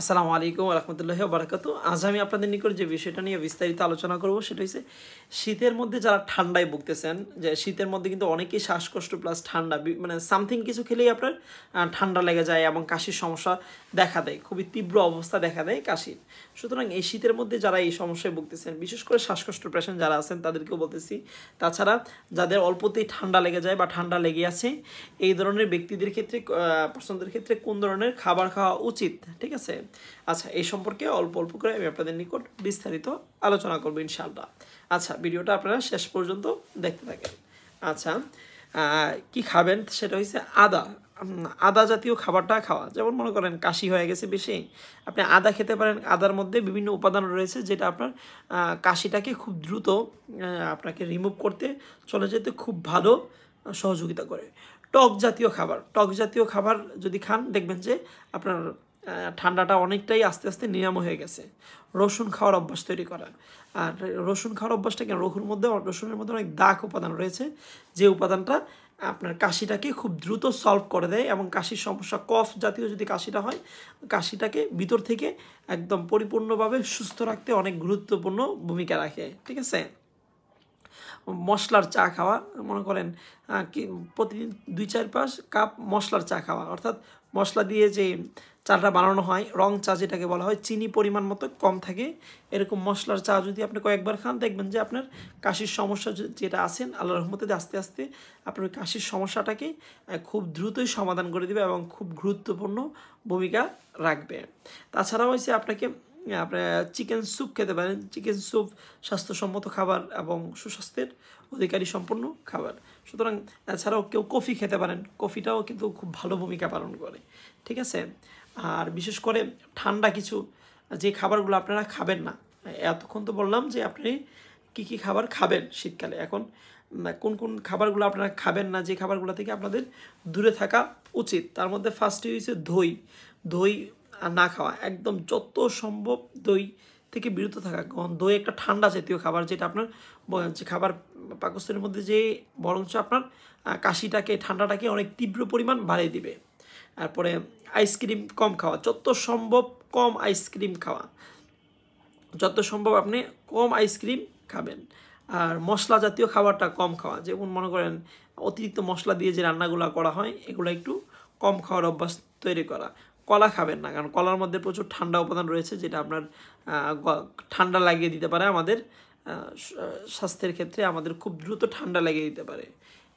আসসালামু আলাইকুম রহমতুল্লাহ বারাকাতু আজ আমি আপনাদের নিকট যে বিষয়টা নিয়ে বিস্তারিত আলোচনা করব সেটা হচ্ছে শীতের মধ্যে যারা ঠান্ডায় ভুগতেছেন যে শীতের মধ্যে কিন্তু অনেকেই শ্বাসকষ্ট প্লাস ঠান্ডা মানে সামথিং কিছু খেলেই আপনার ঠান্ডা লেগে যায় এবং কাশির সমস্যা দেখা দেয় খুবই তীব্র অবস্থা দেখা দেয় কাশির সুতরাং এই শীতের মধ্যে যারা এই সমস্যায় ভুগতেছেন বিশেষ করে শ্বাসকষ্ট পেশেন্ট যারা আছেন তাদেরকেও বলতেছি তাছাড়া যাদের অল্পতেই ঠান্ডা লেগে যায় বা ঠান্ডা লেগে আছে এই ধরনের ব্যক্তিদের ক্ষেত্রে পছন্দের ক্ষেত্রে কোন ধরনের খাবার খাওয়া উচিত ঠিক আছে আচ্ছা এই সম্পর্কে অল্প অল্প করে আমি আপনাদের নিকট বিস্তারিত আলোচনা করবো ইনশাল্লাহ আচ্ছা ভিডিওটা আপনারা শেষ পর্যন্ত দেখতে থাকেন আচ্ছা কি খাবেন সেটা হচ্ছে আদা আদা জাতীয় খাবারটা খাওয়া যেমন মনে করেন কাশি হয়ে গেছে বেশি আপনি আদা খেতে পারেন আদার মধ্যে বিভিন্ন উপাদান রয়েছে যেটা আপনার কাশিটাকে খুব দ্রুত আপনাকে রিমুভ করতে চলে যেতে খুব ভালো সহযোগিতা করে টক জাতীয় খাবার টক জাতীয় খাবার যদি খান দেখবেন যে আপনার ঠান্ডাটা অনেকটাই আস্তে আস্তে নিরাম হয়ে গেছে রসুন খাওয়ার অভ্যাস তৈরি করা আর রসুন খাওয়ার অভ্যাসটা কেন রসুর মধ্যে রসুনের মধ্যে অনেক দাগ উপাদান রয়েছে যে উপাদানটা আপনার কাশিটাকে খুব দ্রুত সলভ করে দেয় এবং কাশির সমস্যা কফ জাতীয় যদি কাশিটা হয় কাশিটাকে ভিতর থেকে একদম পরিপূর্ণভাবে সুস্থ রাখতে অনেক গুরুত্বপূর্ণ ভূমিকা রাখে ঠিক আছে মশলার চা খাওয়া মনে করেন প্রতিদিন দুই চার পাঁচ কাপ মশলার চা খাওয়া অর্থাৎ মশলা দিয়ে যে চালটা বানানো হয় রং চা যেটাকে বলা হয় চিনি পরিমাণ মতো কম থাকে এরকম মশলার চা যদি আপনি কয়েকবার খান দেখবেন যে আপনার কাশির সমস্যা যেটা আছেন আল্লাহ রহমতে আস্তে আস্তে আপনার কাশির সমস্যাটাকে খুব দ্রুতই সমাধান করে দেবে এবং খুব গুরুত্বপূর্ণ ভূমিকা রাখবে তাছাড়াও হয়েছে আপনাকে আপনার চিকেন স্যুপ খেতে পারেন চিকেন স্যুপ স্বাস্থ্যসম্মত খাবার এবং সুস্বাস্থ্যের অধিকারী সম্পন্ন খাবার সুতরাং এছাড়াও কেউ কফি খেতে পারেন কফিটাও কিন্তু খুব ভালো ভূমিকা পালন করে ঠিক আছে আর বিশেষ করে ঠান্ডা কিছু যে খাবারগুলো আপনারা খাবেন না এতক্ষণ তো বললাম যে আপনি কি কি খাবার খাবেন শীতকালে এখন কোন কোন খাবারগুলো আপনারা খাবেন না যে খাবারগুলো থেকে আপনাদের দূরে থাকা উচিত তার মধ্যে ফার্স্টে হয়েছে দই দই না খাওয়া একদম যত সম্ভব দই থেকে বিরত থাকা কারণ দই একটা ঠান্ডা জাতীয় খাবার যেটা আপনার যে খাবার পাকস্থলীর মধ্যে যে বরঞ্চ আপনার কাশিটাকে ঠান্ডাটাকে অনেক তীব্র পরিমাণ বাড়িয়ে দিবে তারপরে আইসক্রিম কম খাওয়া যত সম্ভব কম আইসক্রিম খাওয়া যত সম্ভব আপনি কম আইসক্রিম খাবেন আর মশলা জাতীয় খাবারটা কম খাওয়া যেমন মনে করেন অতিরিক্ত মশলা দিয়ে যে রান্নাগুলো করা হয় এগুলো একটু কম খাওয়ার অভ্যাস তৈরি করা কলা খাবেন না কারণ কলার মধ্যে প্রচুর ঠান্ডা উপাদান রয়েছে যেটা আপনার ঠান্ডা লাগিয়ে দিতে পারে আমাদের স্বাস্থ্যের ক্ষেত্রে আমাদের খুব দ্রুত ঠান্ডা লাগিয়ে দিতে পারে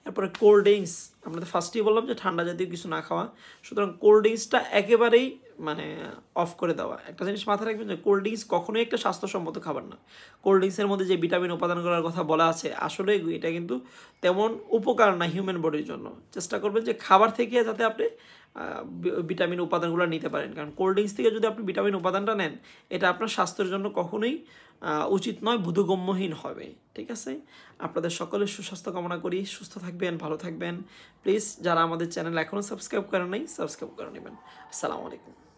এরপরে কোল্ড ড্রিঙ্কস আমরা তো ফার্স্টেই বললাম যে ঠান্ডা জাতীয় কিছু না খাওয়া সুতরাং কোল্ড ড্রিঙ্কসটা একেবারেই মানে অফ করে দেওয়া একটা জিনিস মাথায় রাখবেন যে কোল্ড ড্রিঙ্কস কখনোই একটা স্বাস্থ্যসম্মত খাবার না কোল্ড ড্রিঙ্কসের মধ্যে যে ভিটামিন করার কথা বলা আছে আসলে এটা কিন্তু তেমন উপকার না হিউম্যান বডির জন্য চেষ্টা করবেন যে খাবার থেকে যাতে আপনি ভিটামিন উপাদানগুলো নিতে পারেন কারণ কোল্ড ড্রিঙ্কস থেকে যদি আপনি ভিটামিন উপাদানটা নেন এটা আপনার স্বাস্থ্যের জন্য কখনোই উচিত নয় বুধগম্যহীন হবে ঠিক আছে আপনাদের সকলের সুস্বাস্থ্য কামনা করি সুস্থ থাকবেন ভালো থাকবেন প্লিজ যারা আমাদের চ্যানেল এখনও সাবস্ক্রাইব করে নাই সাবস্ক্রাইব করে নেবেন আসসালামু আলাইকুম